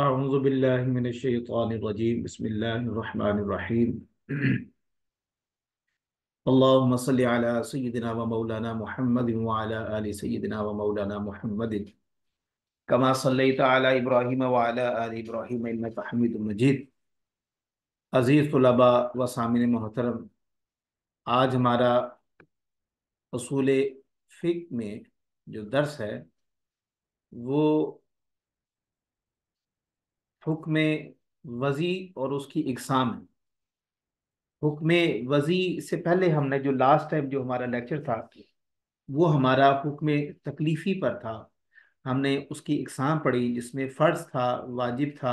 अज़बिल्लिमिनशैतरजीम बसमीम आज हमारा असूल फ़िक में जो दर्स है वो हुक्म वजी और उसकी इकसाम है हुक्म वजी से पहले हमने जो लास्ट टाइम जो हमारा लेक्चर था वो हमारा हुक्म तकलीफ़ी पर था हमने उसकी इकसाम पढ़ी जिसमें फ़र्ज था वाजिब था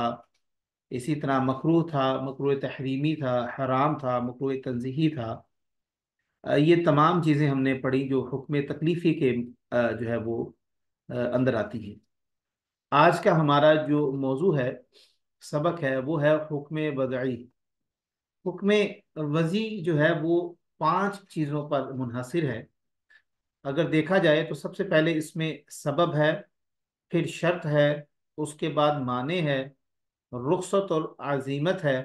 इसी तरह मकरू था मकर तहरीमी था हराम था मकर तनजीही था ये तमाम चीज़ें हमने पढ़ी जो हुक्म तकलीफ़ी के जो है वो अंदर आती हैं आज का हमारा जो मौजू है सबक है वो है हुक्म वजई हुक्म वजी जो है वो पांच चीज़ों पर मुनहसर है अगर देखा जाए तो सबसे पहले इसमें सबब है फिर शर्त है उसके बाद माने है रुखसत और आज़ीमत है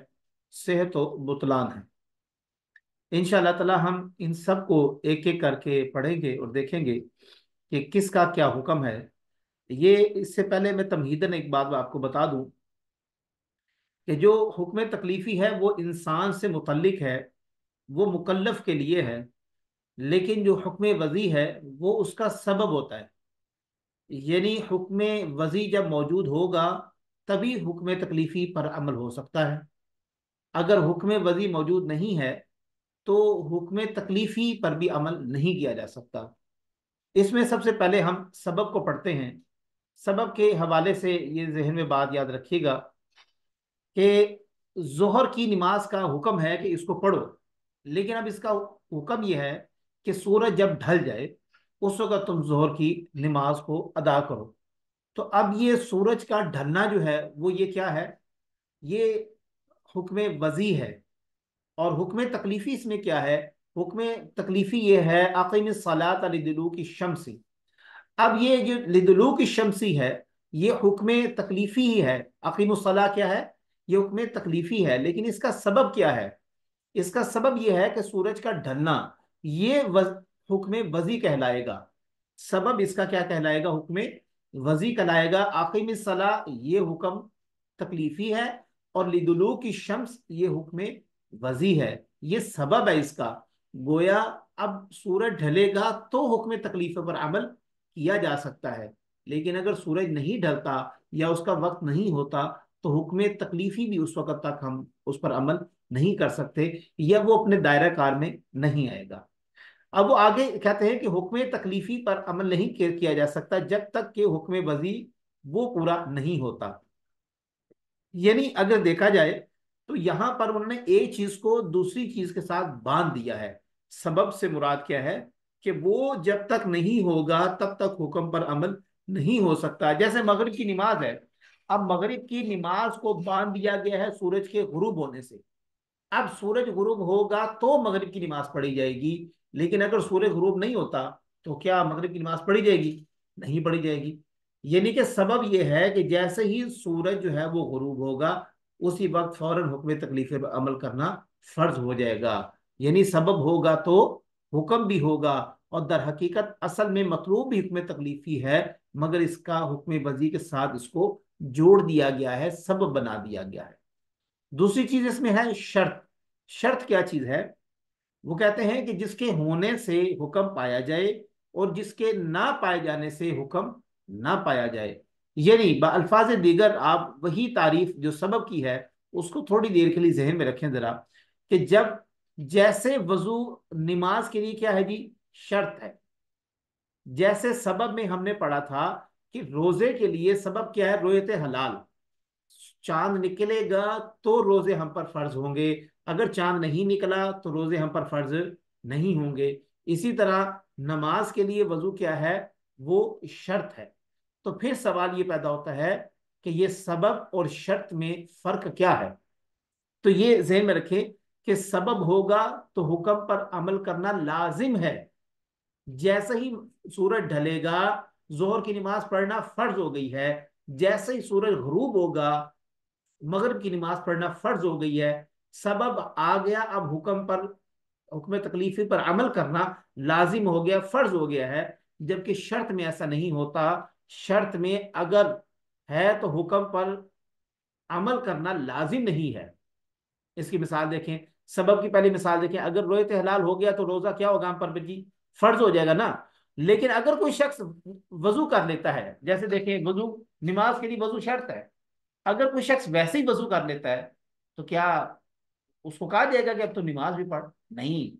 सेहत और बुतलान है इन ताला हम इन सब को एक एक करके पढ़ेंगे और देखेंगे कि किसका क्या हुक्म है ये इससे पहले मैं तमहीदन एक बात आपको बता दूं कि जो हुक्म तकलीफ़ी है वो इंसान से मुतलक है वो मुकल्लफ के लिए है लेकिन जो हुक्म वजी है वो उसका सबब होता है यानी हुक्म वजी जब मौजूद होगा तभी हुक्म तकलीफ़ी पर अमल हो सकता है अगर हुक्म वजी मौजूद नहीं है तो हुक्म तकलीफ़ी पर भी अमल नहीं किया जा सकता इसमें सबसे पहले हम सबब को पढ़ते हैं सबक के हवाले से ये जहन में बात याद रखिएगा कि जहर की नमाज का हुक्म है कि इसको पढ़ो लेकिन अब इसका हुक्म यह है कि सूरज जब ढल जाए उस वक्त तुम जहर की नमाज को अदा करो तो अब ये सूरज का ढलना जो है वो ये क्या है ये हुक्म वजी है और हुक्म तकलीफ़ी इसमें क्या है हुक्म तकलीफ़ी ये है अकीम सलात दिलू की शमसी अब ये जो लिदलू की शमसी है ये हुक्म तकलीफी ही है सलाह क्या है ये हुक्म तकलीफी है लेकिन इसका सबब क्या है इसका सबब यह है कि सूरज का ढलना ये वज, हुक्म वजी कहलाएगा सबब इसका क्या कहलाएगा हुक्म वजी कहलाएगा आकीम सलाह ये हुक्म तकलीफी है और लिदलू की शम्स ये हुक्म वजी है ये सबब है इसका गोया अब सूरज ढलेगा तो हुक्म तकलीफ पर अमल किया जा सकता है लेकिन अगर सूरज नहीं ढलता या उसका वक्त नहीं होता तो हुक्म तकलीफी भी उस वक्त तक हम उस पर अमल नहीं कर सकते या वो अपने दायरा कार में नहीं आएगा अब वो आगे कहते हैं कि हुक्म तकलीफी पर अमल नहीं किया जा सकता जब तक कि हुक्म वजी वो पूरा नहीं होता यानी अगर देखा जाए तो यहां पर उन्होंने एक चीज को दूसरी चीज के साथ बांध दिया है सबब से मुराद क्या है कि वो जब तक नहीं होगा तब तक हुक्म पर अमल नहीं हो सकता जैसे मगरिब की नमाज है अब मगरिब की नमाज को बांध दिया गया है सूरज के गुरूब होने से अब सूरज गुरूब होगा तो मगरिब की नमाज पढ़ी जाएगी लेकिन अगर सूरज गुरूब नहीं होता तो क्या मगरिब की नमाज पढ़ी जाएगी नहीं पढ़ी जाएगी यानी कि सबब यह है कि जैसे ही सूरज जो है वो गुरूब होगा उसी वक्त फौरन हुक्म तकलीफ पर अमल करना फर्ज हो जाएगा यानी सबब होगा तो हुक्म भी होगा और दर हकीकत असल में मतलूब भी हुक्म तकलीफी है मगर इसका हुक्म बजी के साथ इसको जोड़ दिया गया है सब बना दिया गया है दूसरी चीज इसमें है शर्त शर्त क्या चीज है वो कहते हैं कि जिसके होने से हुक्म पाया जाए और जिसके ना पाए जाने से हुक्म ना पाया जाए यानी अल्फाज दीगर आप वही तारीफ जो सबब की है उसको थोड़ी देर के लिए जहन में रखें जरा कि जब जैसे वजू नमाज के लिए क्या है जी शर्त है जैसे सबब में हमने पढ़ा था कि रोजे के लिए सबब क्या है रोयत हलाल चांद निकलेगा तो रोजे हम पर फर्ज होंगे अगर चांद नहीं निकला तो रोजे हम पर फर्ज नहीं होंगे इसी तरह नमाज के लिए वजू क्या है वो शर्त है तो फिर सवाल ये पैदा होता है कि ये सबब और शर्त में फर्क क्या है तो ये जहन में रखें कि सबब होगा तो हुक्म पर अमल करना लाजिम है जैसे ही सूरज ढलेगा जोहर की नमाज पढ़ना फर्ज हो गई है जैसे ही सूरज गरूब होगा मगरब की नमाज पढ़ना फर्ज हो गई है सबब आ गया अब हुक्म पर हुक्म तकलीफी पर अमल करना लाजिम हो गया फर्ज हो गया है जबकि शर्त में ऐसा नहीं होता शर्त में अगर है तो हुक्म पर अमल करना लाजिम नहीं है इसकी मिसाल देखें सबब की पहली मिसाल देखें अगर रोयत हलाल हो गया तो रोज़ा क्या होगा हम पर जी फर्ज हो जाएगा ना लेकिन अगर कोई शख्स वजू कर लेता है जैसे देखें वजू नमाज के लिए वजू शर्त है अगर कोई शख्स वैसे ही वजू कर लेता है तो क्या उसको कहा जाएगा कि अब तो नमाज भी पढ़ नहीं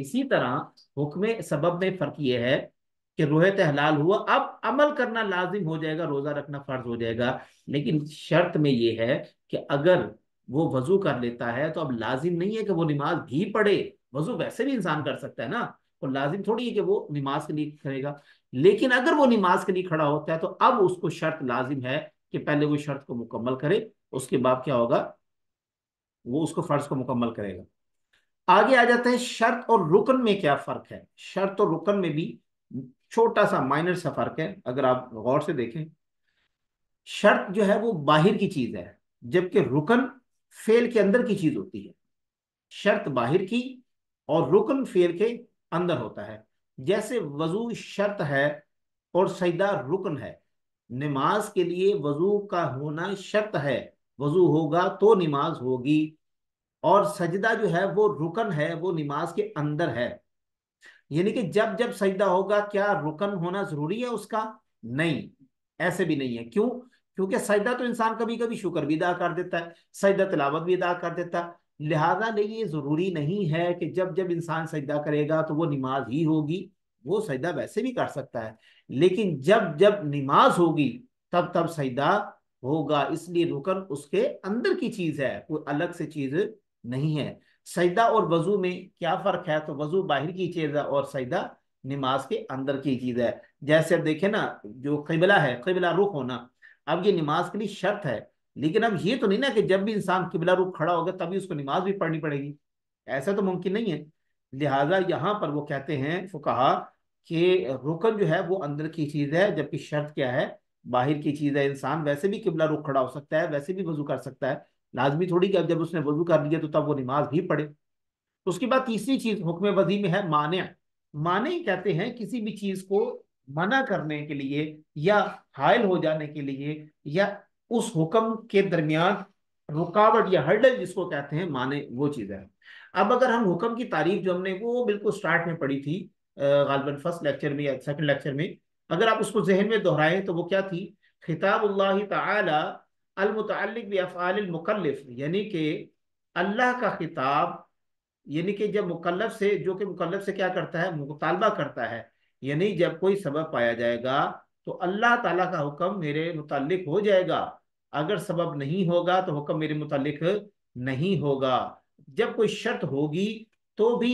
इसी तरह हुक्म सबब में फ़र्क यह है कि रोहे हलाल हुआ अब अमल करना लाजिम हो जाएगा रोज़ा रखना फ़र्ज हो जाएगा लेकिन शर्त में यह है कि अगर वो वजू कर लेता है तो अब लाजिम नहीं है कि वो नमाज भी पढ़े वजू वैसे भी इंसान कर सकता है ना और लाजिम थोड़ी है कि वो नमाज के लिए करेगा लेकिन अगर वो नमाज के लिए खड़ा होता है तो अब उसको शर्त लाजिम है कि पहले वो शर्त को मुकम्मल करे उसके बाद क्या होगा वो उसको फर्ज को मुकम्मल करेगा आगे आ जाते हैं शर्त और रुकन में क्या फ़र्क है शर्त और रुकन में भी छोटा सा माइनर सा फ़र्क है अगर आप गौर से देखें शर्त जो है वो बाहर की चीज़ है जबकि रुकन फेल के अंदर की चीज़ होती है शर्त बाहर की और रुकन फेल के अंदर होता है जैसे वजू शर्त है और सजदा रुकन है नमाज के लिए वजू का होना शर्त है वजू होगा तो नमाज होगी और सजदा जो है वो रुकन है वो नमाज के अंदर है यानी कि जब जब सजदा होगा क्या रुकन होना जरूरी है उसका नहीं ऐसे भी नहीं है क्यों क्योंकि सजदा तो इंसान कभी कभी शुक्र भी अदा कर देता है सजदा तिलावत भी अदा कर देता है लिहाजा नहीं ये ज़रूरी नहीं है कि जब जब इंसान सजदा करेगा तो वो नमाज ही होगी वो सजदा वैसे भी कर सकता है लेकिन जब जब नमाज होगी तब तब सजदा होगा इसलिए रुकन उसके अंदर की चीज़ है कोई अलग से चीज़ नहीं है सजदा और वजू में क्या फ़र्क है तो वजू बाहर की चीज़ है और सजदा नमाज के अंदर की चीज़ है जैसे अब देखे ना जो कबला है कबला रुख होना अब ये नमाज के लिए शर्त है लेकिन अब ये तो नहीं ना कि जब भी इंसान किबला रूप खड़ा होगा तभी उसको नमाज भी पढ़नी पड़ेगी ऐसा तो मुमकिन नहीं है लिहाजा यहाँ पर वो कहते हैं वो कहा कि रुकन जो है वो अंदर की चीज़ है जबकि शर्त क्या है बाहर की चीज़ है इंसान वैसे भी किबला रुख खड़ा हो सकता है वैसे भी वजू कर सकता है लाजमी थोड़ी कि अब जब उसने वजू कर लिया तो तब वो नमाज भी पढ़े उसके बाद तीसरी चीज़ हुक्म वजी में है माने माने कहते हैं किसी भी चीज़ को मना करने के लिए या हायल हो जाने के लिए या उस हुक्म के दरमियान रुकावट या हर्डल जिसको कहते हैं माने वो चीज़ है अब अगर हम हुक्म की तारीफ जो हमने वो बिल्कुल स्टार्ट में पढ़ी थी गालबन फर्स्ट लेक्चर में या सेकंड लेक्चर में अगर आप उसको जहन में दोहराएं तो वो क्या थी खिताबल्ला तलमतल यानी कि अल्लाह का खिताब यानी कि जब मुकल्लफ से जो कि मुकल्लफ से क्या करता है मुतालबा करता है यानी जब कोई सबब पाया जाएगा तो अल्लाह ताला का हुक्म मेरे मुतालिक हो जाएगा अगर सबब नहीं होगा तो हुक्म मेरे मुतालिक नहीं होगा जब कोई शर्त होगी तो भी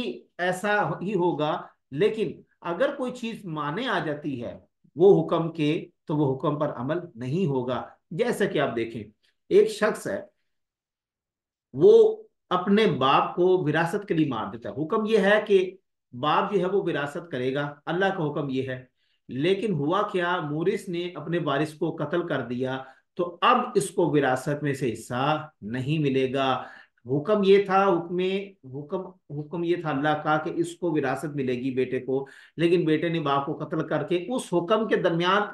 ऐसा ही होगा लेकिन अगर कोई चीज माने आ जाती है वो हुक्म के तो वो हुक्म पर अमल नहीं होगा जैसे कि आप देखें एक शख्स है वो अपने बाप को विरासत के लिए मार देता है हुक्म ये है कि बाप जो है वो विरासत करेगा अल्लाह का हुक्म ये है लेकिन हुआ क्या मोरिस ने अपने वारिस को कत्ल कर दिया तो अब इसको विरासत में से हिस्सा नहीं मिलेगा हुक्म ये था हुक्मे हुक्म हुक्म ये था अल्लाह का कि इसको विरासत मिलेगी बेटे को लेकिन बेटे ने बाप को कत्ल करके उस हुक्म के दरमियान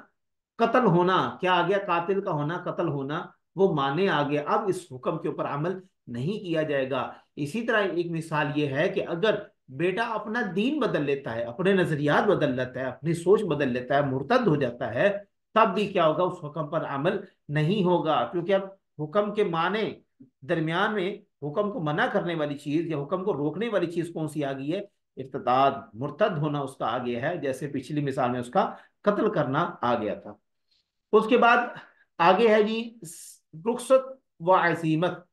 कत्ल होना क्या आ गया कातिल का होना कत्ल होना वो माने आ गया अब इस हुक्म के ऊपर अमल नहीं किया जाएगा इसी तरह एक मिसाल ये है कि अगर बेटा अपना दीन बदल लेता है अपने नजरियात बदल लेता है अपनी सोच बदल लेता है मुर्तद हो जाता है तब भी क्या होगा उस हुक्म पर अमल नहीं होगा क्योंकि अब हुक्म के माने दरमियान में हुक्म को मना करने वाली चीज या हुक्म को रोकने वाली चीज कौन सी आ गई है इर्तदाद मुर्तद होना उसका आ गया है जैसे पिछली मिसाल में उसका कत्ल करना आ गया था उसके बाद आगे है जी रुखसत व अजीमत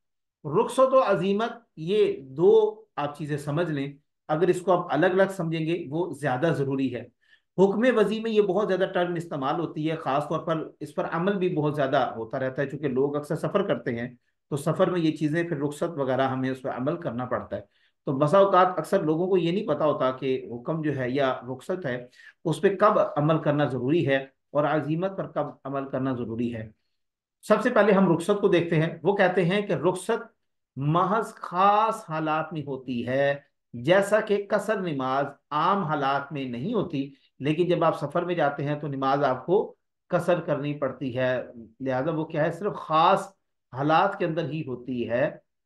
रुखसत व अजीमत ये दो आप चीजें समझ लें अगर इसको आप अलग अलग समझेंगे वो ज्यादा जरूरी है हुक्म वजी में ये बहुत ज्यादा टर्म इस्तेमाल होती है खासतौर पर इस पर अमल भी बहुत ज्यादा होता रहता है चूंकि लोग अक्सर सफर करते हैं तो सफर में ये चीजें फिर रुख्सत वगैरह हमें उस पर अमल करना पड़ता है तो बसाओकात अक्सर लोगों को ये नहीं पता होता कि हुक्म जो है या रुख्सत है उस पर कब अमल करना ज़रूरी है और अजीमत पर कब अमल करना ज़रूरी है सबसे पहले हम रुख्सत को देखते हैं वो कहते हैं कि रुख्सत महज खास हालात में होती है जैसा कि कसर नमाज आम हालात में नहीं होती लेकिन जब आप सफ़र में जाते हैं तो नमाज आपको कसर करनी पड़ती है लिहाजा वो क्या है सिर्फ ख़ास हालात के अंदर ही होती है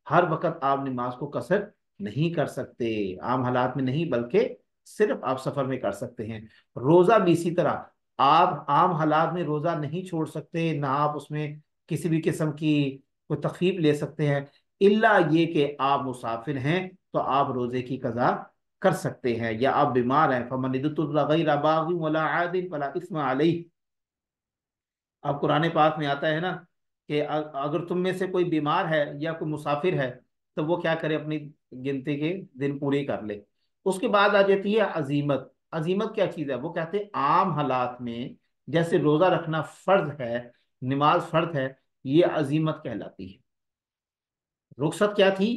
हर वक्त आप नमाज को कसर नहीं कर सकते आम हालात में नहीं बल्कि सिर्फ आप सफ़र में कर सकते हैं रोज़ा भी इसी तरह आप आम हालात में रोज़ा नहीं छोड़ सकते ना आप उसमें किसी भी किस्म की कोई तकलीफ ले सकते हैं इल्ला ये कि आप मुसाफिर हैं तो आप रोज़े की कज़ा कर सकते हैं या आप बीमार हैं फमनदतुल्लाबादिन अब कुरान पाक में आता है ना कि अगर तुम में से कोई बीमार है या कोई मुसाफिर है तो वो क्या करे अपनी गिनती के दिन पूरे कर ले उसके बाद आ जाती है अजीमत अजीमत क्या चीज़ है वो कहते हैं आम हालात में जैसे रोज़ा रखना फ़र्ज है नमाज फ़र्ज है ये अजीमत कहलाती है रुखसत क्या थी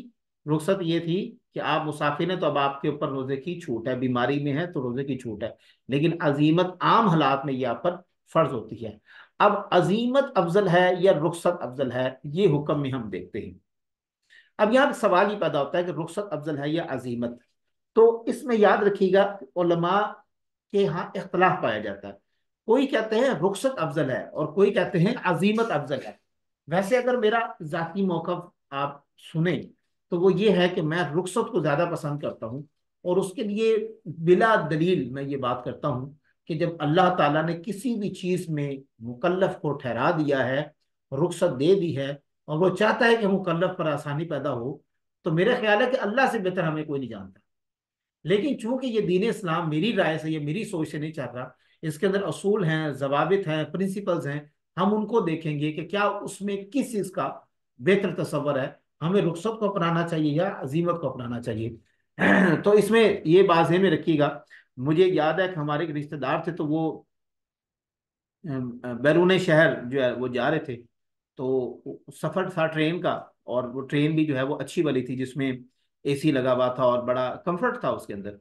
रुखसत ये थी कि आप मुसाफिर हैं तो अब आपके ऊपर रोजे की छूट है बीमारी में है तो रोजे की छूट है लेकिन अजीमत आम हालात में ये आप पर फर्ज होती है अब अजीमत अफजल है या रुखसत अफजल है ये हुक्म में हम देखते हैं अब यहाँ सवाल ही पैदा होता है कि रुखसत अफजल है या अजीमत तो इसमें याद रखिएगा उलमा के यहाँ इख्तलाफ पाया जाता है कोई कहते हैं रुखसत अफजल है और कोई कहते हैं अजीमत अफजल है वैसे अगर मेरा जाती मौका आप सुने तो वो ये है कि मैं रुखसत को ज़्यादा पसंद करता हूँ और उसके लिए बिला दलील मैं ये बात करता हूँ कि जब अल्लाह ताला ने किसी भी चीज़ में मुकल्लफ को ठहरा दिया है रुखसत दे दी है और वो चाहता है कि मुकल्लफ पर आसानी पैदा हो तो मेरा ख्याल है कि अल्लाह से बेहतर हमें कोई नहीं जानता लेकिन चूंकि ये दीन इस्लाम मेरी राय से या मेरी सोच से नहीं चाहता इसके अंदर असूल हैं जवाबित हैं प्रिंसिपल्स हैं हम उनको देखेंगे कि क्या उसमें किस चीज़ का बेहतर तस्वर है हमें रुखसत को अपनाना चाहिए या अजीमत को अपनाना चाहिए तो इसमें ये बाजे में रखिएगा मुझे याद है कि हमारे रिश्तेदार थे तो वो बैरून शहर जो है वो जा रहे थे तो सफ़र था ट्रेन का और वो ट्रेन भी जो है वो अच्छी वाली थी जिसमें एसी लगा हुआ था और बड़ा कंफर्ट था उसके अंदर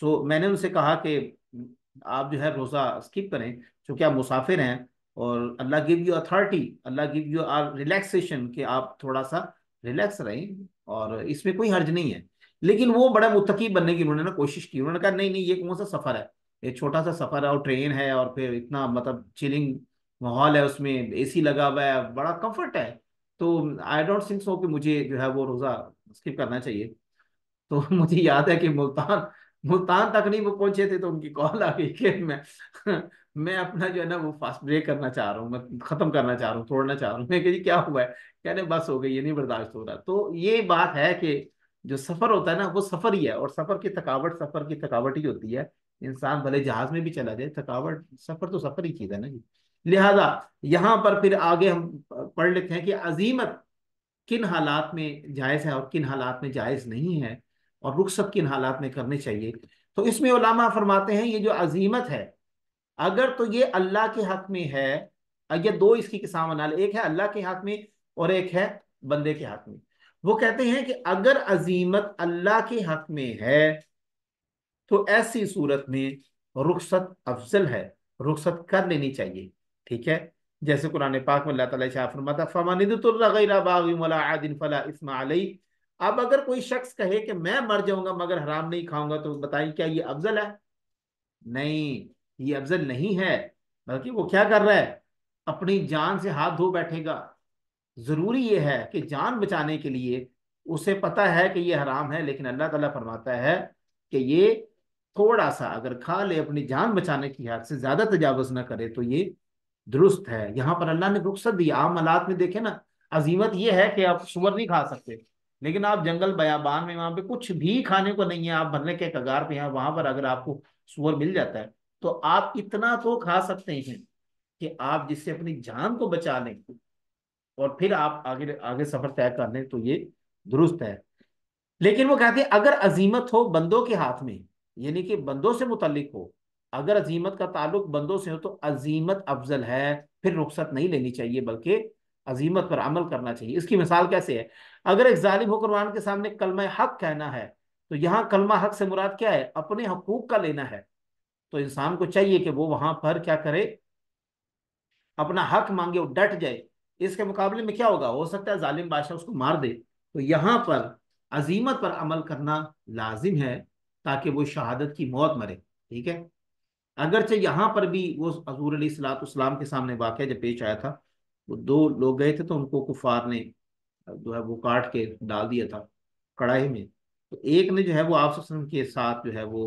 सो मैंने उनसे कहा कि आप जो है रोज़ा स्किप करें क्योंकि आप मुसाफिर हैं और Allah give you authority Allah give you our relaxation कि आप थोड़ा सा रिलैक्स रहें और इसमें कोई हर्ज नहीं है लेकिन वो बड़ा मुतकी बनने की उन्होंने ना कोशिश की उन्होंने कहा नहीं नहीं ये कौन सा सफ़र है ये छोटा सा सफ़र है और ट्रेन है और फिर इतना मतलब चिलिंग माहौल है उसमें एसी लगा हुआ है बड़ा कंफर्ट है तो आई डोंट थिंक सो कि मुझे जो है वो रोज़ा स्किप करना चाहिए तो मुझे याद है कि मुल्तान मुल्तान तक नहीं वो पहुंचे थे तो उनकी कॉल आ गई कि मैं मैं अपना जो है ना वो फास्ट ब्रेक करना चाह रहा हूँ मैं खत्म करना चाह रहा हूँ तोड़ना चाह रहा हूँ मैं जी क्या हुआ है कह रहे बस हो गई ये नहीं बर्दाश्त हो रहा तो ये बात है कि जो सफर होता है ना वो सफर ही है और सफर की थकावट सफर की थकावट ही होती है इंसान भले जहाज में भी चला जाए थकावट सफर तो सफर ही चीज है ना जी लिहाजा यहाँ पर फिर आगे हम पढ़ लेते हैं कि अजीमत किन हालात में जायज़ है और किन हालात में जायज़ नहीं है और रुखसत किन हालात में करनी चाहिए तो इसमें उलामा फरमाते हैं ये जो अजीमत है अगर तो ये अल्लाह के हक में है ये दो इसकी किसान बना ले एक है अल्लाह के हक में और एक है बंदे के हक में वो कहते हैं कि अगर अजीमत अल्लाह के हक में है तो ऐसी सूरत में रुखसत अफजल है रुखसत कर लेनी चाहिए ठीक है जैसे कुरान पाक में अल्लाह फरमाता अब अगर कोई शख्स कहे कि मैं मर जाऊंगा मगर हराम नहीं खाऊंगा तो बताइए क्या ये अफजल है नहीं ये अफजल नहीं है बल्कि वो क्या कर रहा है अपनी जान से हाथ धो बैठेगा ज़रूरी ये है कि जान बचाने के लिए उसे पता है कि ये हराम है लेकिन अल्लाह ताला फरमाता है कि ये थोड़ा सा अगर खा ले अपनी जान बचाने की हाथ से ज़्यादा तजावज़ ना करे तो ये दुरुस्त है यहाँ पर अल्लाह ने रुख्सत दी आम हालात में देखे ना अजीमत ये है कि आप सुअर नहीं खा सकते लेकिन आप जंगल बयाबान में वहां पे कुछ भी खाने को नहीं है आप भरने के कगार पे हैं वहां पर अगर आपको सुअर मिल जाता है तो आप इतना तो खा सकते हैं कि आप जिससे अपनी जान को बचा लें और फिर आप आगे आगे सफर तय कर लें तो ये दुरुस्त है लेकिन वो कहते हैं अगर अजीमत हो बंदों के हाथ में यानी कि बंदों से मुतलिक हो अगर अजीमत का ताल्लुक बंदों से हो तो अजीमत अफजल है फिर रुख्सत नहीं लेनी चाहिए बल्कि अजीमत पर अमल करना चाहिए इसकी मिसाल कैसे है अगर एक जालिम हो के सामने कलमा हक कहना है तो यहाँ कलमा हक से मुराद क्या है अपने हकूक का लेना है तो इंसान को चाहिए कि वो वहां पर क्या करे अपना हक मांगे और डट जाए इसके मुकाबले में क्या होगा हो सकता है जालिम बादशाह उसको मार दे तो यहां पर अजीमत पर अमल करना लाजिम है ताकि वो शहादत की मौत मरे ठीक है अगरचे यहां पर भी वो हजूर सलाम के सामने वाक़ जब पेश आया था वो दो लोग गए थे तो उनको कुफार ने जो है वो काट के डाल दिया था कड़ाई में तो एक ने जो है वो आप के साथ जो है वो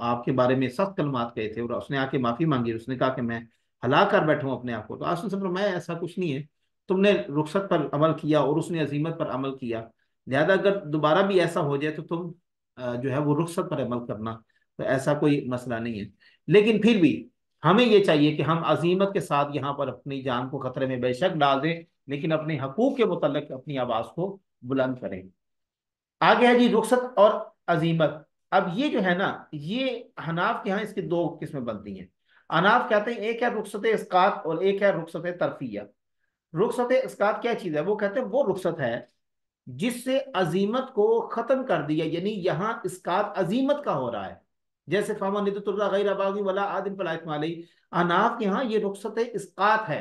आपके बारे में सख्त कलमात कहे थे और उसने आके माफ़ी मांगी उसने कहा कि मैं हला कर बैठा हूँ अपने आप को तो आसन से मैं ऐसा कुछ नहीं है तुमने रुखसत पर अमल किया और उसने अजीमत पर अमल किया लिहाजा अगर दोबारा भी ऐसा हो जाए तो तुम जो है वो रुखसत पर अमल करना तो ऐसा कोई मसला नहीं है लेकिन फिर भी हमें ये चाहिए कि हम अजीमत के साथ यहाँ पर अपनी जान को खतरे में बेशक डाल दें लेकिन अपने हकूक के मुतल अपनी आवाज़ को बुलंद करें आगे है जी रुखसत और अजीमत अब ये जो है ना ये हनाफ के यहाँ इसकी दो किस्में बनती हैं अनाफ कहते हैं एक है रुखसत इसकात और एक है रुखसत तरफिया रुखसत इसकात क्या चीज़ है वो कहते हैं वो रुखसत है जिससे अजीमत को ख़त्म कर दिया यानी यहाँ इसकात अजीमत का हो रहा है जैसे फामा निदतुल्ला वाला आदिम पलायत अनाफ के यहाँ ये रुखसत इसकात है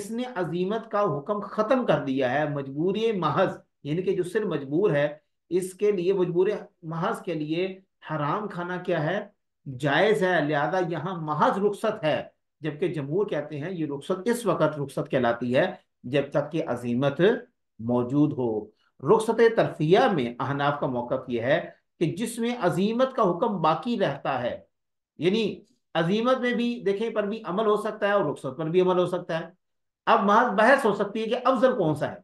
इसने अजीमत का हुक्म ख़त्म कर दिया है मजबूरी महज यानी कि जो सिर मजबूर है इसके लिए मजबूर महज के लिए हराम खाना क्या है जायज़ है लिहाजा यहाँ महज रुख्सत है जबकि जमहूर कहते हैं ये रुख्सत इस वक्त रुख्सत कहलाती है जब तक कि अजीमत मौजूद हो रुख्सत तरफिया में अहनाफ का मौका यह है कि जिसमें अजीमत का हुक्म बाकी रहता है यानी अजीमत में भी देखें पर भी अमल हो सकता है और रुख्सत पर भी अमल हो सकता है अब महज बहस हो सकती है कि अफजल कौन सा है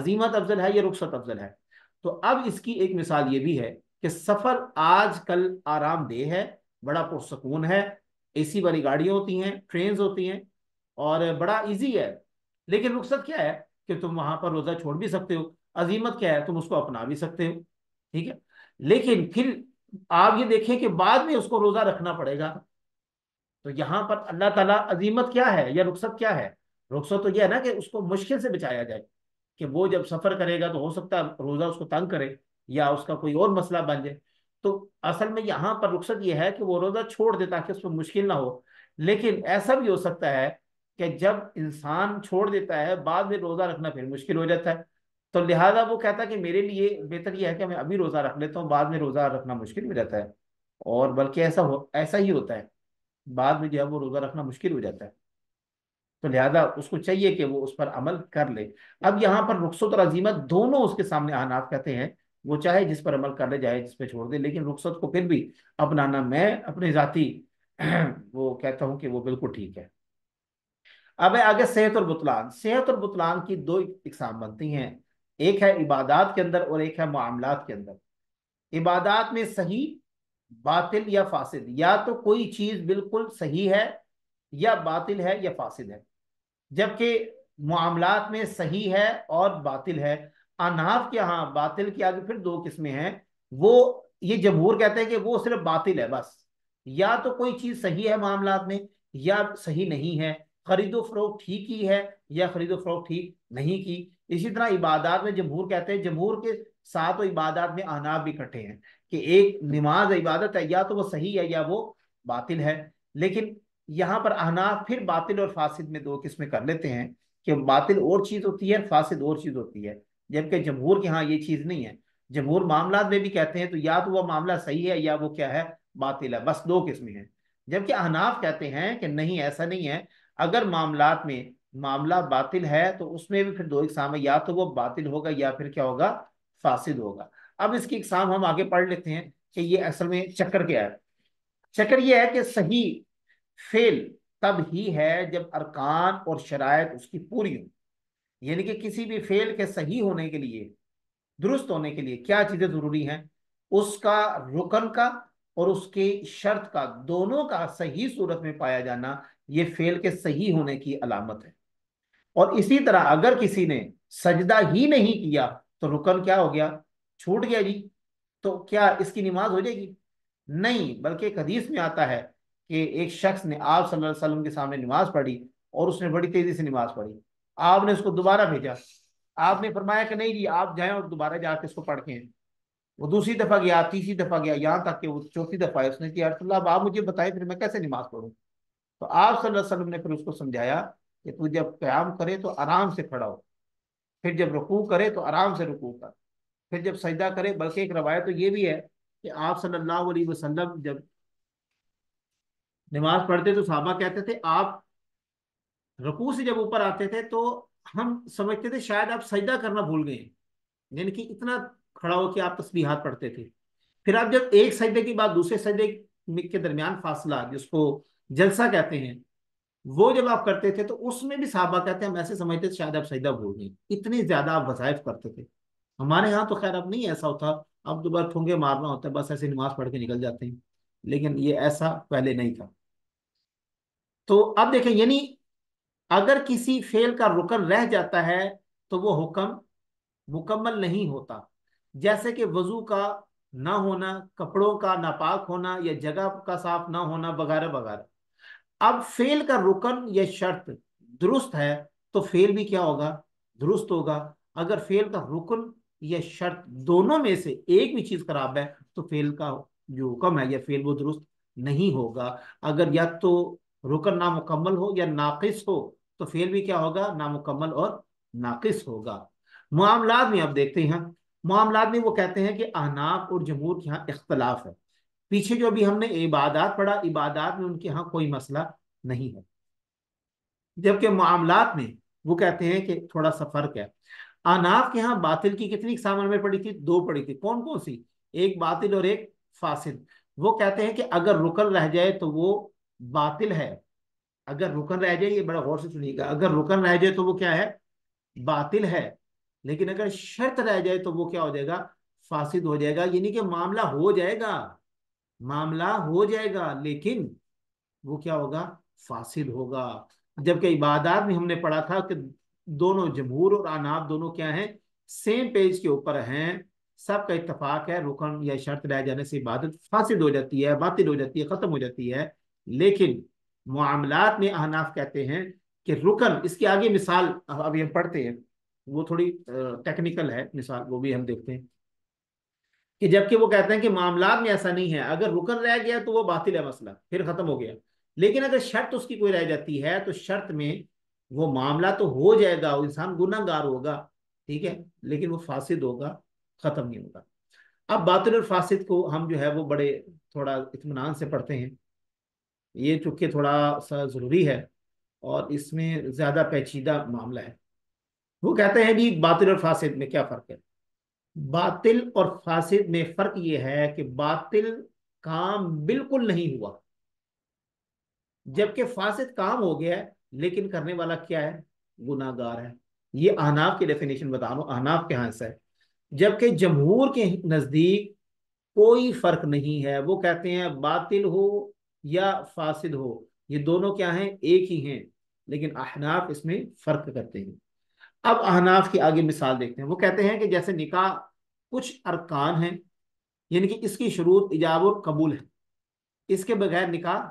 अजीमत अफजल है या रुख्सत अफजल है तो अब इसकी एक मिसाल ये भी है कि सफर आज कल आरामदेह है बड़ा पुरसकून है एसी वाली गाड़ियाँ होती हैं ट्रेन होती हैं और बड़ा इजी है लेकिन रुखसत क्या है कि तुम वहां पर रोजा छोड़ भी सकते हो अजीमत क्या है तुम उसको अपना भी सकते हो ठीक है लेकिन फिर आप ये देखें कि बाद में उसको रोजा रखना पड़ेगा तो यहां पर अल्लाह ताला अजीमत क्या है या रुखसत क्या है रुखसत तो यह है ना कि उसको मुश्किल से बचाया जाए कि वो जब सफ़र करेगा तो हो सकता है रोज़ा उसको तंग करे या उसका कोई और मसला बन जाए तो असल में यहाँ पर रुख्सत यह है कि वो रोज़ा छोड़ दे ताकि उसमें मुश्किल ना हो लेकिन ऐसा भी हो सकता है कि जब इंसान छोड़ देता है बाद में रोज़ा रखना फिर मुश्किल हो जाता है तो लिहाजा वो कहता है कि मेरे लिए बेहतर यह है कि मैं अभी रोज़ा रख लेता हूँ बाद में रोज़ा रखना मुश्किल हो जाता है और बल्कि ऐसा हो ऐसा ही होता है बाद में जो है वो रोज़ा रखना मुश्किल हो जाता है तो लिहाजा उसको चाहिए कि वो उस पर अमल कर ले अब यहाँ पर रुखसत और अजीमत दोनों उसके सामने आनात कहते हैं वो चाहे जिस पर अमल कर ले जाए जिस पर छोड़ दे लेकिन रुखसत को फिर भी अपनाना मैं अपने ज़ाती वो कहता हूँ कि वो बिल्कुल ठीक है अब है आगे सेहत और बुतलान सेहत और बुतलान की दो इकसाम बनती हैं एक है इबादत के अंदर और एक है मामला के अंदर इबादत में सही बातिल या फासिद या तो कोई चीज़ बिल्कुल सही है या बातिल है या फासिद है जबकि मामला में सही है और बातिल है अनाफ के यहाँ बातिल के आगे फिर दो किस्में हैं वो ये जमहूर कहते हैं कि वो सिर्फ बातिल है बस या तो कोई चीज सही है मामला में या सही नहीं है खरीदो फरोख ठीक ही है या खरीदो फरोख ठीक नहीं की इसी तरह इबादत में जमहूर कहते हैं जमहूर के साथ इबादत में अनाब भी इकट्ठे हैं कि एक नमाज इबादत है या तो वो सही है या वो बातिल है लेकिन यहाँ पर अहनाफ फिर बातिल और फासिद में दो किस्में कर लेते हैं कि बातिल और चीज़ होती है फासिद और चीज़ होती है जबकि जमहूर के यहाँ ये चीज़ नहीं है जमहूर मामला में भी कहते हैं तो या तो वह मामला सही है या वो क्या है बातिल है बस दो किस्में हैं जबकि अहनाफ कहते हैं कि नहीं ऐसा नहीं है अगर मामला में मामला बातिल है तो उसमें भी फिर दो इकसाम है या तो वो बातिल होगा या फिर क्या होगा फासिद होगा अब इसकी इकसाम हम आगे पढ़ लेते हैं कि ये असल में चक्कर क्या है चक्कर ये है कि सही फेल तब ही है जब अरकान और शरात उसकी पूरी हो यानी कि किसी भी फेल के सही होने के लिए दुरुस्त होने के लिए क्या चीज़ें ज़रूरी हैं उसका रुकन का और उसके शर्त का दोनों का सही सूरत में पाया जाना ये फेल के सही होने की अलामत है और इसी तरह अगर किसी ने सजदा ही नहीं किया तो रुकन क्या हो गया छूट गया जी तो क्या इसकी नमाज हो जाएगी नहीं बल्कि एक हदीस में आता है कि एक शख्स ने आप सल्लम के सामने नमाज पढ़ी और उसने बड़ी तेजी से नमाज पढ़ी आपने उसको दोबारा भेजा आपने फरमाया कि नहीं जी आप जाएं और दोबारा जाके इसको पढ़ के हैं वो दूसरी दफा गया तीसरी दफा गया यहाँ तक कि वो चौथी दफा है उसने कि अरसल्ला अब आप मुझे बताएं फिर मैं कैसे नमाज पढ़ूँ तो आप सल्लम ने फिर उसको समझाया कि तू जब क्याम करे तो आराम से खड़ा हो फिर जब रुकू करे तो आराम से रुकू कर फिर जब सजदा करे बल्कि एक रवायत तो ये भी है कि आप सल्लल्लाहु अलैहि वसल्लम जब नमाज पढ़ते तो साहबा कहते थे आप रकू से जब ऊपर आते थे तो हम समझते थे शायद आप सजदा करना भूल गए यानी कि इतना खड़ा हो कि आप तस्बीहात पढ़ते थे फिर आप जब एक सजदे की बात दूसरे सजदे के दरमियान फासला जिसको जलसा कहते हैं वो जब आप करते थे तो उसमें भी साहबा कहते हैं हम ऐसे समझते थे शायद आप सजदा भूल गए इतने ज्यादा आप वजायफ करते थे हमारे यहाँ तो खैर अब नहीं ऐसा होता अब दोबारा तो ठोंगे मारना होता है बस ऐसे नमाज पढ़ के निकल जाते हैं लेकिन ये ऐसा पहले नहीं था तो अब देखें यानी अगर किसी फेल का रुकन रह जाता है तो वो हुक्म मुकम्मल नहीं होता जैसे कि वजू का ना होना कपड़ों का नापाक होना या जगह का साफ ना होना वगैरह वगैरह अब फेल का रुकन या शर्त दुरुस्त है तो फेल भी क्या होगा दुरुस्त होगा अगर फेल का रुकन या शर्त दोनों में से एक भी चीज खराब है तो फेल का जो हुक्म है या फेल वो दुरुस्त नहीं होगा अगर या तो रुकन नामुकम्मल हो या नाकिस हो तो फेल भी क्या होगा नामुकम्मल और नाकिस होगा मामला में आप देखते हैं मामला में वो कहते हैं कि अहनाफ और जमूर के यहाँ इख्तलाफ है पीछे जो अभी हमने इबादत पढ़ा इबादत में उनके यहाँ कोई मसला नहीं है जबकि मामलात में वो कहते हैं कि थोड़ा सा फर्क है अनाफ के यहाँ बातिल की कितनी सामान में पड़ी थी दो पड़ी थी कौन कौन सी एक बातिल और एक फासिल वो कहते हैं कि अगर रुकन रह जाए तो वो बातिल है अगर रुकन रह जाए ये बड़ा गौर से सुनिएगा अगर रुकन रह जाए तो वो क्या है बातिल है लेकिन अगर शर्त रह जाए तो वो क्या हो जाएगा फासिद हो जाएगा यानी कि मामला हो जाएगा मामला हो जाएगा लेकिन वो क्या होगा फासिद होगा जबकि इबादत में हमने पढ़ा था कि दोनों जमहूर और अनाब दोनों क्या हैं सेम पेज के ऊपर हैं सबका इतफाक है रुकन या शर्त रह जाने से इबादत फासिद हो जाती है बातिल हो जाती है खत्म हो जाती है लेकिन मामलात में अहनाफ कहते हैं कि रुकन इसके आगे मिसाल अभी हम पढ़ते हैं वो थोड़ी टेक्निकल है मिसाल वो भी हम देखते हैं कि जबकि वो कहते हैं कि मामला में ऐसा नहीं है अगर रुकन रह गया तो वो बातिल है मसला फिर खत्म हो गया लेकिन अगर शर्त उसकी कोई रह जाती है तो शर्त में वो मामला तो हो जाएगा इंसान गुनागार होगा ठीक है लेकिन वो फासिद होगा खत्म नहीं होगा अब बातिल और फासिद को हम जो है वो बड़े थोड़ा इतमान से पढ़ते हैं ये चूंकि थोड़ा सा ज़रूरी है और इसमें ज़्यादा पेचीदा मामला है वो कहते हैं भी बातिल और फासिद में क्या फ़र्क है बातिल और फासिद में फ़र्क ये है कि बातिल काम बिल्कुल नहीं हुआ जबकि फासिद काम हो गया है लेकिन करने वाला क्या है गुनागार है ये अहनाफ की डेफिनेशन बता रहा हूँ अहनाफ के हिस्सा है जबकि जमहूर के नज़दीक कोई फ़र्क नहीं है वो कहते हैं बातिल हो या फासिद हो ये दोनों क्या हैं एक ही हैं लेकिन अहनाफ इसमें फर्क करते हैं अब अहनाफ की आगे मिसाल देखते हैं वो कहते हैं कि जैसे निकाह कुछ अरकान हैं यानी कि इसकी शुरूत इजाब और कबूल है इसके बगैर निकाह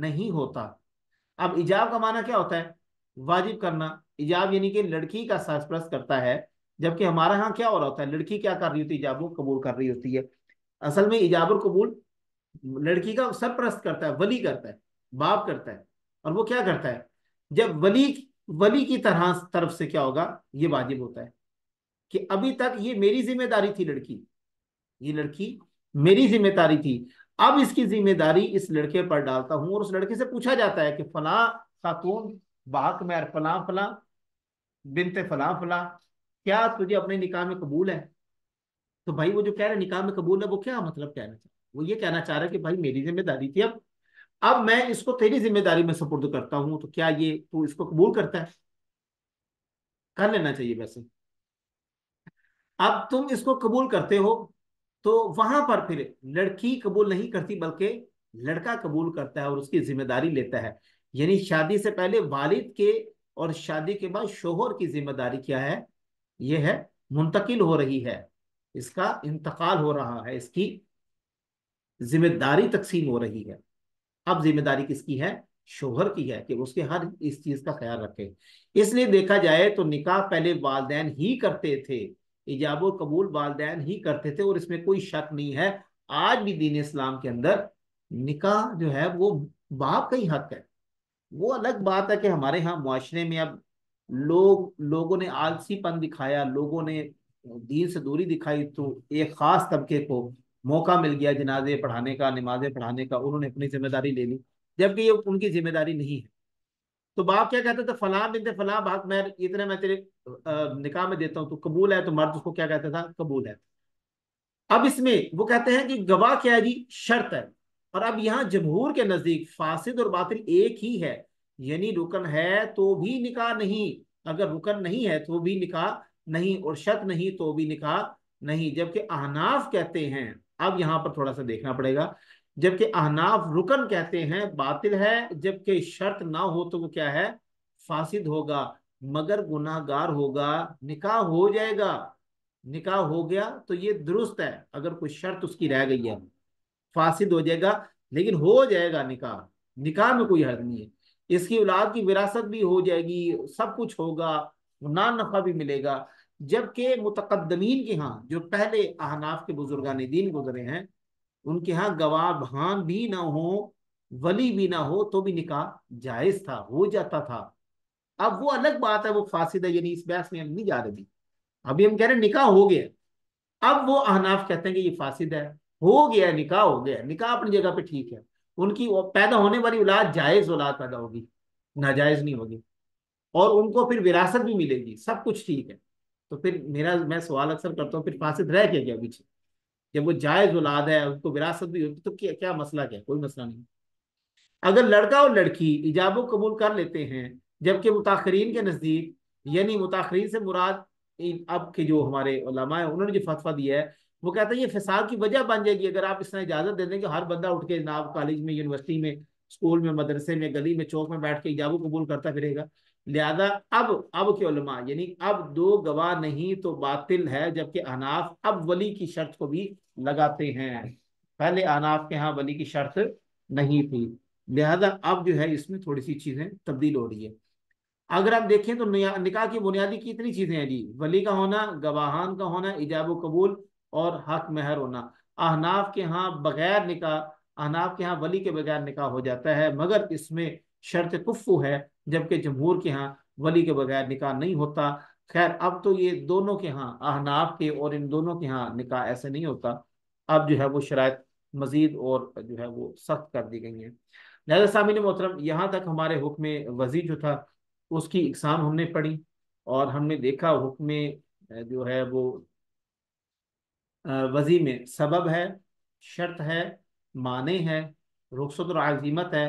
नहीं होता अब इजाब का माना क्या होता है वाजिब करना इजाब यानी कि लड़की का सरप्रस्त करता है जबकि हमारा यहाँ क्या हो रहा होता है लड़की क्या कर रही होती है इजाब कबूल कर रही होती है असल में इजाब और कबूल लड़की का सरप्रस्त करता है वली करता है बाप करता है और वो क्या करता है जब वली वली की तरह तरफ से क्या होगा ये वाजिब होता है कि अभी तक ये मेरी जिम्मेदारी थी लड़की ये लड़की मेरी जिम्मेदारी थी अब इसकी जिम्मेदारी इस लड़के पर डालता हूं और उस लड़के से पूछा जाता है कि फला खातून बाक मैर फला फला बिनते फला फला क्या तुझे अपने निकाह में कबूल है तो भाई वो जो कह रहे निकाह में कबूल है वो क्या मतलब कहना चाहिए वो ये कहना चाह रहा है कि भाई मेरी जिम्मेदारी थी अब अब मैं इसको तेरी जिम्मेदारी में सपुर्द करता हूं तो क्या ये तू इसको कबूल करता है कर लेना चाहिए वैसे अब तुम इसको कबूल करते हो तो वहां पर फिर लड़की कबूल नहीं करती बल्कि लड़का कबूल करता है और उसकी जिम्मेदारी लेता है यानी शादी से पहले वालिद के और शादी के बाद शोहर की जिम्मेदारी क्या है यह है मुंतकिल हो रही है इसका इंतकाल हो रहा है इसकी जिम्मेदारी तकसीम हो रही है अब जिम्मेदारी किसकी है शोहर की है कि उसके हर इस चीज का ख्याल रखे इसलिए देखा जाए तो निकाह पहले वालदेन ही करते थे इजाब कबूल वालदेन ही करते थे और इसमें कोई शक नहीं है आज भी दीन इस्लाम के अंदर निकाह जो है वो बाप का ही हक है वो अलग बात है कि हमारे यहाँ माशरे में अब लोग लोगों ने आलसीपन दिखाया लोगों ने दीन से दूरी दिखाई तो एक खास तबके को मौका मिल गया जनाजे पढ़ाने का नमाजें पढ़ाने का उन्होंने अपनी जिम्मेदारी ले ली जबकि ये उनकी जिम्मेदारी नहीं है तो बाप क्या कहता था बिन थे फलां बाप मैं इतने मैं तेरे निकाह में देता हूँ तो कबूल है तो मर्द उसको क्या कहता था कबूल है अब इसमें वो कहते हैं कि गवाह क्या है जी शर्त है और अब यहाँ जमहूर के नजदीक फासिद और बातिल एक ही है यानी रुकन है तो भी निकाह नहीं अगर रुकन नहीं है तो भी निकाह नहीं और शर्त नहीं तो भी निकाह नहीं जबकि अहनाफ कहते हैं अब यहाँ पर थोड़ा सा देखना पड़ेगा जबकि अहनाफ रुकन कहते हैं बातिल है जबकि शर्त ना हो तो वो क्या है फासिद होगा मगर गुनागार होगा निकाह हो जाएगा निकाह हो गया तो ये दुरुस्त है अगर कोई शर्त उसकी रह गई है फासिद हो जाएगा लेकिन हो जाएगा निकाह निकाह में कोई हर्ज नहीं है इसकी औलाद की विरासत भी हो जाएगी सब कुछ होगा ना नफा भी मिलेगा जबकि मुतकदमीन के यहाँ जो पहले अहनाफ के बुजुर्गान दीन गुजरे हैं उनके यहाँ गवाह भान भी ना हो वली भी ना हो तो भी निकाह जायज था हो जाता था अब वो अलग बात है वो फासिद है यानी इस बहस में हम नहीं जा रहे अभी हम कह रहे हैं निकाह हो गया अब वो अहनाफ कहते हैं कि ये फासिद है हो गया निकाह हो गया निकाह अपनी जगह पे ठीक है उनकी पैदा होने वाली औलाद जायज औलाद पैदा होगी नाजायज नहीं होगी और उनको फिर विरासत भी मिलेगी सब कुछ ठीक है तो फिर मेरा मैं सवाल अक्सर करता हूँ फिर फासिद रह क्या गया पीछे जब वो जायज औलाद है उसको विरासत भी होती तो क्या क्या मसला क्या कोई मसला नहीं अगर लड़का और लड़की ईजाब कबूल कर लेते हैं जबकि मुताखरीन के नज़दीक यानी मुताखरीन से मुराद अब के जो हमारे उलमा है उन्होंने जो फतवा दिया है वो कहता है ये फसाद की वजह बन जाएगी अगर आप इस तरह इजाज़त दे दें कि हर बंदा उठ के नाब कॉलेज में यूनिवर्सिटी में स्कूल में मदरसे में गली में चौक में बैठ के ईजाब कबूल करता फिरेगा लिहाजा अब अब के उलमा यानी अब दो गवाह नहीं तो बातिल है जबकि अनाफ अब वली की शर्त को भी लगाते हैं पहले अनाफ के यहाँ वली की शर्त नहीं थी लिहाजा अब जो है इसमें थोड़ी सी चीज़ें तब्दील हो रही है अगर आप देखें तो निकाह की बुनियादी कितनी चीज़ें हैं जी वली का होना गवाहान का होना इजाब कबूल और हक महर होना अहनाफ के यहाँ बगैर निकाह अहनाफ के यहाँ वली के बगैर निकाह हो जाता है मगर इसमें शर्त कुफ़ है जबकि जमहूर के यहाँ वली के बगैर निकाह नहीं होता खैर अब तो ये दोनों के यहाँ अहनाफ के और इन दोनों के यहाँ निकाह ऐसे नहीं होता अब जो है वो शराय मजीद और जो है वो सख्त कर दी गई है लहजा सामिन मोहतरम यहाँ तक हमारे हुक्म वजी जो था उसकी इकसाम हमने पढ़ी और हमने देखा हुक्म जो है वो वजी में सबब है शर्त है माने है रुखसत और आजीमत है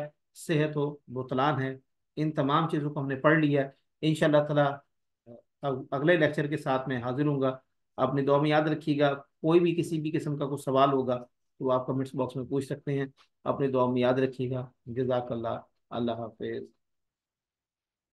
सेहत हो बुतलान है इन तमाम चीज़ों को हमने पढ़ लिया इन तला अगले लेक्चर के साथ मैं हाजिर हूँ अपनी दो में याद रखिएगा कोई भी किसी भी किस्म का कुछ सवाल होगा तो आप कमेंट्स बॉक्स में पूछ सकते हैं अपनी दुआ में याद रखिएगा जजाकल्ला अल्लाह हाफिज़